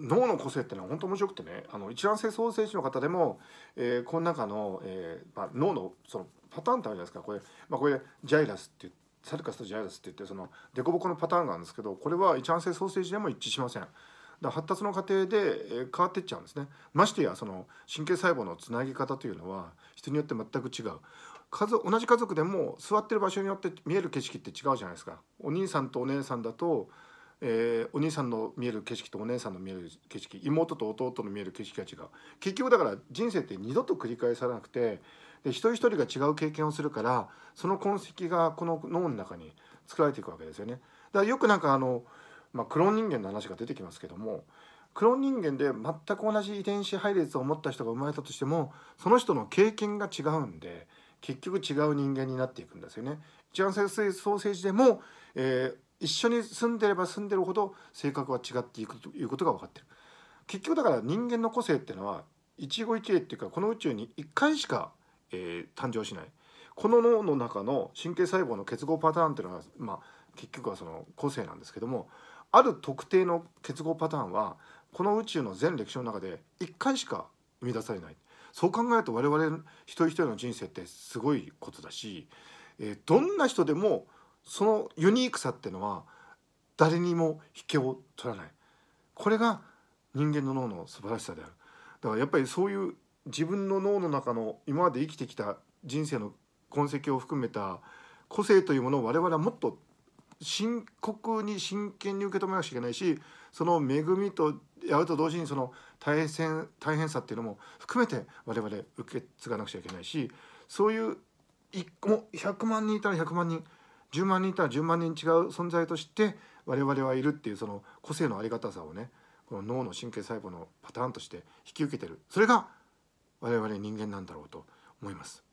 脳の個性ってのは本当面白くてねあの一卵性双生児の方でも、えー、この中の、えーまあ、脳のそのパターンってあるじゃないですかこれ,、まあ、これジャイラスってサルカスとジャイラスって言ってその凸凹のパターンがあるんですけどこれは一卵性双生児でも一致しません。発達の過程で、え変わってっちゃうんですねましてやその神経細胞のつなぎ方というのは人によって全く違う数同じ家族でも座ってる場所によって見える景色って違うじゃないですかお兄さんとお姉さんだとえー、お兄さんの見える景色とお姉さんの見える景色妹と弟の見える景色が違う結局だから人生って二度と繰り返さなくてで一人一人が違う経験をするからその痕跡がこの脳の中に作られていくわけですよね。だからよくなんかあの、まあ、クローン人間の話が出てきますけどもクローン人間で全く同じ遺伝子配列を持った人が生まれたとしてもその人の経験が違うんで結局違う人間になっていくんですよね。一番性ソーセージでも、えー、一緒に住んでれば住んでるほど性格は違っていくということが分かってる結局だから人間の個性っていうのは一期一会っていうかこの宇宙に1回しか、えー、誕生しないこの脳の中の神経細胞の結合パターンっていうのは、まあ、結局はその個性なんですけどもある特定の結合パターンはこの宇宙の全歴史の中で1回しか生み出されないそう考えると我々一人一人の人生ってすごいことだし、えー、どんな人でもそのユニークさっていうのは誰にも引けを取らないこれが人間の脳の素晴らしさであるだからやっぱりそういう自分の脳の中の今まで生きてきた人生の痕跡を含めた個性というものを我々はもっと深刻に真剣に受け止めなくちゃいけないしその恵みとやると同時にその大変大変さっていうのも含めて我々受け継がなくちゃいけないしそういう1もう100万人いたら100万人10万人いたら10万人違う存在として我々はいるっていうその個性のありがたさをねこの脳の神経細胞のパターンとして引き受けてるそれが我々人間なんだろうと思います。